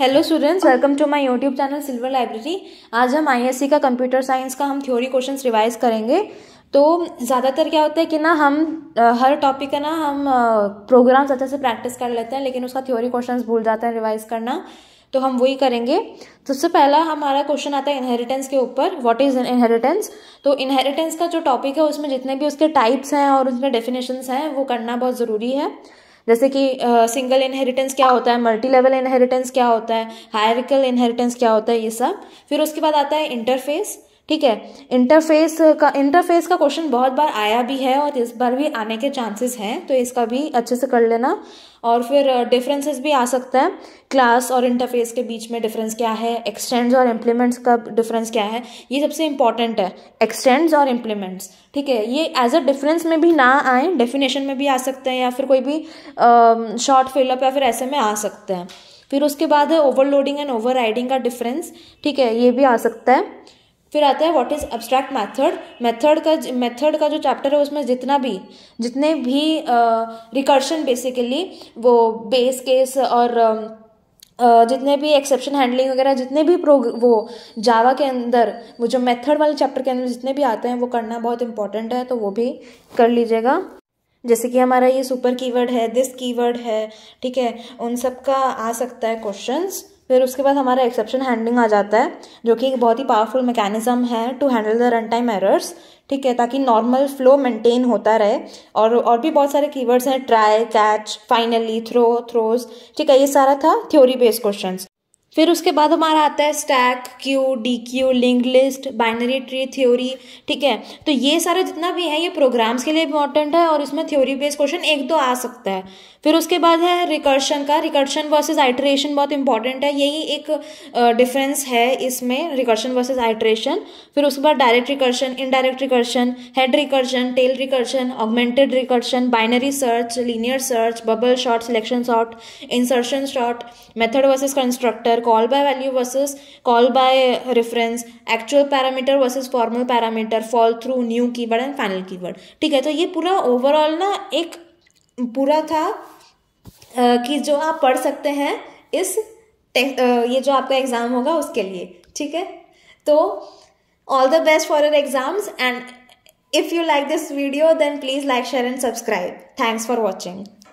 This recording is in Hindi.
hello students welcome to my YouTube channel silver library आज हम आईएससी का कंप्यूटर साइंस का हम थ्योरी क्वेश्चंस रिवाइज करेंगे तो ज़्यादातर क्या होता है कि ना हम हर टॉपिक का ना हम प्रोग्राम्स अच्छे से प्रैक्टिस कर लेते हैं लेकिन उसका थ्योरी क्वेश्चंस भूल जाते हैं रिवाइज करना तो हम वही करेंगे तो सबसे पहला हमारा क्वेश्चन आता है इनहेरिटेंस के ऊपर व्हाट इज़ इनहेरिटेंस तो इनहेरिटेंस का जो टॉपिक है उसमें जितने भी उसके टाइप्स हैं और उसमें डेफिनेशंस हैं वो करना बहुत ज़रूरी है जैसे कि सिंगल इनहेरिटेंस क्या होता है मल्टी लेवल इनहेरिटेंस क्या होता है हायरिकल इनहेरिटेंस क्या होता है ये सब फिर उसके बाद आता है इंटरफेस ठीक है इंटरफेस का इंटरफेस का क्वेश्चन बहुत बार आया भी है और इस बार भी आने के चांसेस हैं तो इसका भी अच्छे से कर लेना और फिर डिफरेंसेस भी आ सकता है क्लास और इंटरफेस के बीच में डिफरेंस क्या है एक्सटेंड्स और इम्प्लीमेंट्स का डिफरेंस क्या है ये सबसे इंपॉर्टेंट है एक्सटेंड्स और इम्प्लीमेंट्स ठीक है ये एज अ डिफरेंस में भी ना आए डेफिनेशन में भी आ सकते हैं या फिर कोई भी शॉर्ट फिलअप या फिर ऐसे में आ सकते हैं फिर उसके बाद है ओवरलोडिंग एंड ओवर का डिफरेंस ठीक है ये भी आ सकता है फिर आता है what is abstract method method का मेथड का जो चैप्टर है उसमें जितना भी जितने भी रिकर्शन uh, बेसिकली वो बेस केस और uh, Uh, जितने भी एक्सेप्शन हैंडलिंग वगैरह जितने भी प्रोग वो जावा के अंदर वो जो मेथड वाले चैप्टर के अंदर जितने भी आते हैं वो करना बहुत इंपॉर्टेंट है तो वो भी कर लीजिएगा जैसे कि हमारा ये सुपर कीवर्ड है दिस कीवर्ड है ठीक है उन सब का आ सकता है क्वेश्चंस फिर उसके बाद हमारा एक्सेप्शन हैंडलिंग आ जाता है जो कि एक बहुत ही पावरफुल मैकेनिज्म है to handle the run time errors ठीक है ताकि नॉर्मल फ्लो मेंटेन होता रहे और और भी बहुत सारे कीवर्ड्स हैं try catch finally throw throws ठीक है ये सारा था थ्योरी बेस्ड क्वेश्चंस फिर उसके बाद हमारा आता है stack queue deque link list binary tree theory ठीक है तो ये सारा जितना भी है ये प्रोग्राम्स के लिए इंपॉर्टेंट है और इसमें थ्योरी बेस्ड क्वेश्चन एक दो आ सकता है फिर उसके बाद है रिकर्शन का रिकर्शन वर्सेज आइट्रेशन बहुत इंपॉर्टेंट है यही एक डिफरेंस uh, है इसमें रिकर्शन वर्सेज आइट्रेशन फिर उसके बाद direct recursion indirect recursion head recursion tail recursion augmented recursion binary search linear search bubble sort selection sort insertion sort method versus constructor call by value versus call by reference actual parameter versus formal parameter fall through new keyword and final keyword ठीक है तो ये पूरा ओवरऑल ना एक पूरा था कि जो आप पढ़ सकते हैं इस ये जो आपका एग्जाम होगा उसके लिए ठीक है तो all the best for your exams and if you like this video then please like share and subscribe thanks for watching